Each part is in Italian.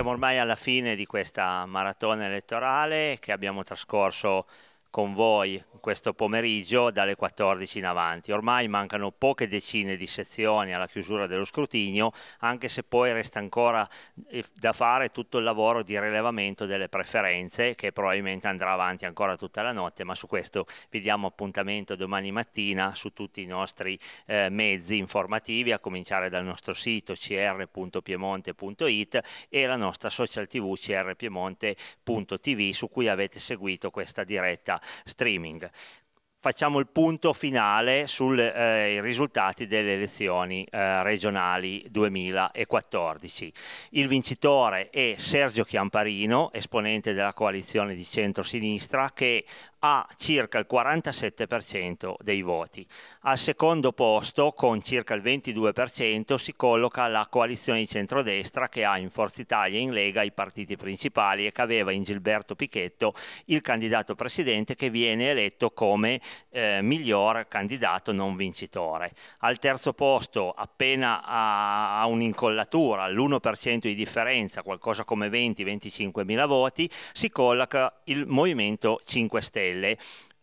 Siamo ormai alla fine di questa maratona elettorale che abbiamo trascorso con voi questo pomeriggio dalle 14 in avanti. Ormai mancano poche decine di sezioni alla chiusura dello scrutinio, anche se poi resta ancora eh, da fare tutto il lavoro di rilevamento delle preferenze che probabilmente andrà avanti ancora tutta la notte, ma su questo vi diamo appuntamento domani mattina su tutti i nostri eh, mezzi informativi, a cominciare dal nostro sito cr.piemonte.it e la nostra social tv crpiemonte.tv su cui avete seguito questa diretta streaming. Facciamo il punto finale sui eh, risultati delle elezioni eh, regionali 2014. Il vincitore è Sergio Chiamparino, esponente della coalizione di centro-sinistra, che ha circa il 47% dei voti. Al secondo posto, con circa il 22%, si colloca la coalizione di centrodestra che ha in Forza Italia e in Lega i partiti principali e che aveva in Gilberto Pichetto il candidato presidente che viene eletto come eh, miglior candidato non vincitore. Al terzo posto, appena a, a un'incollatura, all'1% di differenza, qualcosa come 20-25 mila voti, si colloca il Movimento 5 Stelle Stelle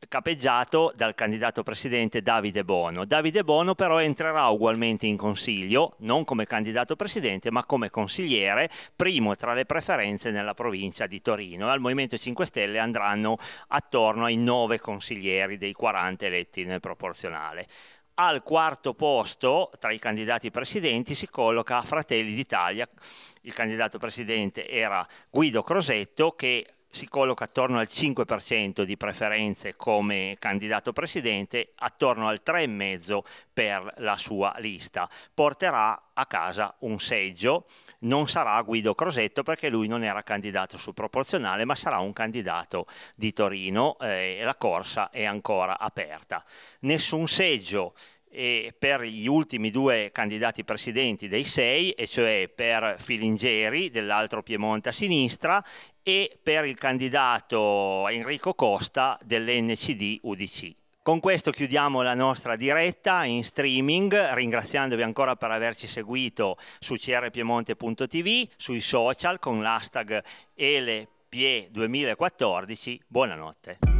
capeggiato dal candidato presidente Davide Bono. Davide Bono però entrerà ugualmente in consiglio, non come candidato presidente, ma come consigliere, primo tra le preferenze nella provincia di Torino. Al Movimento 5 Stelle andranno attorno ai nove consiglieri dei 40 eletti nel proporzionale. Al quarto posto tra i candidati presidenti si colloca Fratelli d'Italia. Il candidato presidente era Guido Crosetto che si colloca attorno al 5% di preferenze come candidato presidente, attorno al 3,5% per la sua lista. Porterà a casa un seggio, non sarà Guido Crosetto perché lui non era candidato su proporzionale, ma sarà un candidato di Torino eh, e la corsa è ancora aperta. Nessun seggio e eh, per gli ultimi due candidati presidenti dei sei, e cioè per Filingeri dell'altro Piemonte a sinistra e per il candidato Enrico Costa dell'NCD UDC. Con questo chiudiamo la nostra diretta in streaming, ringraziandovi ancora per averci seguito su crpiemonte.tv, sui social con l'hashtag ELEPie2014. Buonanotte.